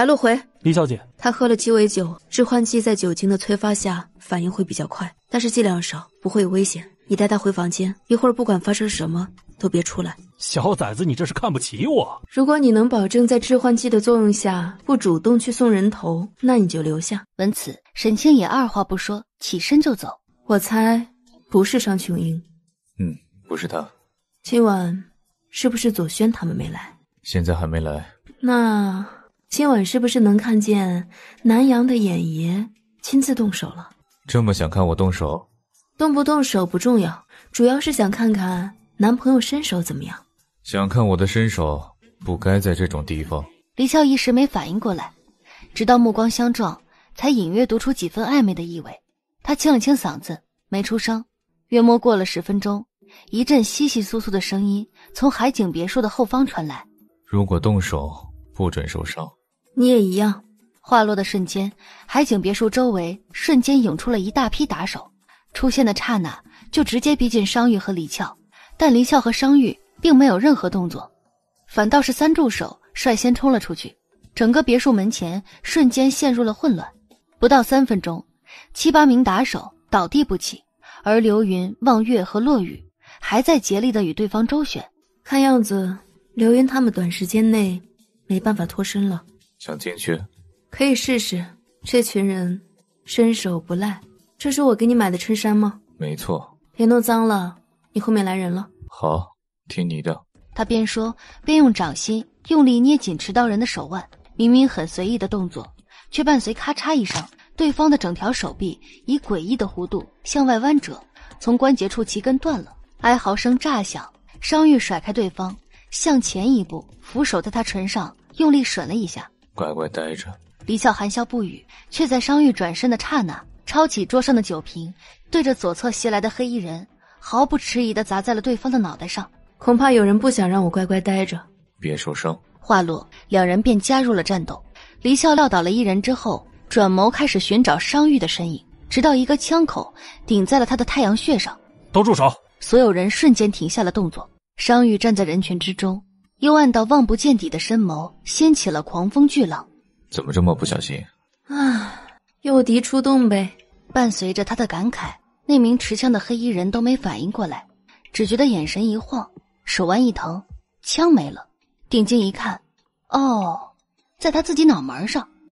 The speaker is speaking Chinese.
白露回，李小姐，他喝了鸡尾酒，致幻剂在酒精的催发下反应会比较快，但是剂量少，不会有危险。你带他回房间，一会儿不管发生什么都别出来。小崽子，你这是看不起我？如果你能保证在致幻剂的作用下不主动去送人头，那你就留下。闻此，沈清也二话不说，起身就走。我猜，不是商琼英，嗯，不是他。今晚，是不是左轩他们没来？现在还没来。那。今晚是不是能看见南阳的眼爷亲自动手了？这么想看我动手，动不动手不重要，主要是想看看男朋友身手怎么样。想看我的身手，不该在这种地方。李俏一时没反应过来，直到目光相撞，才隐约读出几分暧昧的意味。她清了清嗓子，没出声。约莫过了十分钟，一阵窸窸窣窣的声音从海景别墅的后方传来。如果动手，不准受伤。你也一样。话落的瞬间，海景别墅周围瞬间涌出了一大批打手，出现的刹那就直接逼近商玉和李俏。但李俏和商玉并没有任何动作，反倒是三助手率先冲了出去。整个别墅门前瞬间陷入了混乱。不到三分钟，七八名打手倒地不起，而流云、望月和落雨还在竭力的与对方周旋。看样子，流云他们短时间内没办法脱身了。想进去，可以试试。这群人身手不赖。这是我给你买的衬衫吗？没错。别弄脏了。你后面来人了。好，听你的。他边说边用掌心用力捏紧持刀人的手腕，明明很随意的动作，却伴随咔嚓一声，对方的整条手臂以诡异的弧度向外弯折，从关节处齐根断了，哀嚎声炸响。商玉甩开对方，向前一步，扶手在他唇上用力吮了一下。乖乖待着。黎啸含笑不语，却在商玉转身的刹那，抄起桌上的酒瓶，对着左侧袭来的黑衣人毫不迟疑地砸在了对方的脑袋上。恐怕有人不想让我乖乖待着。别受伤。话落，两人便加入了战斗。黎笑撂倒了一人之后，转眸开始寻找商玉的身影，直到一个枪口顶在了他的太阳穴上。都住手！所有人瞬间停下了动作。商玉站在人群之中。幽暗到望不见底的深眸掀起了狂风巨浪，怎么这么不小心啊！诱敌出动呗。伴随着他的感慨，那名持枪的黑衣人都没反应过来，只觉得眼神一晃，手腕一疼，枪没了。定睛一看，哦，在他自己脑门上。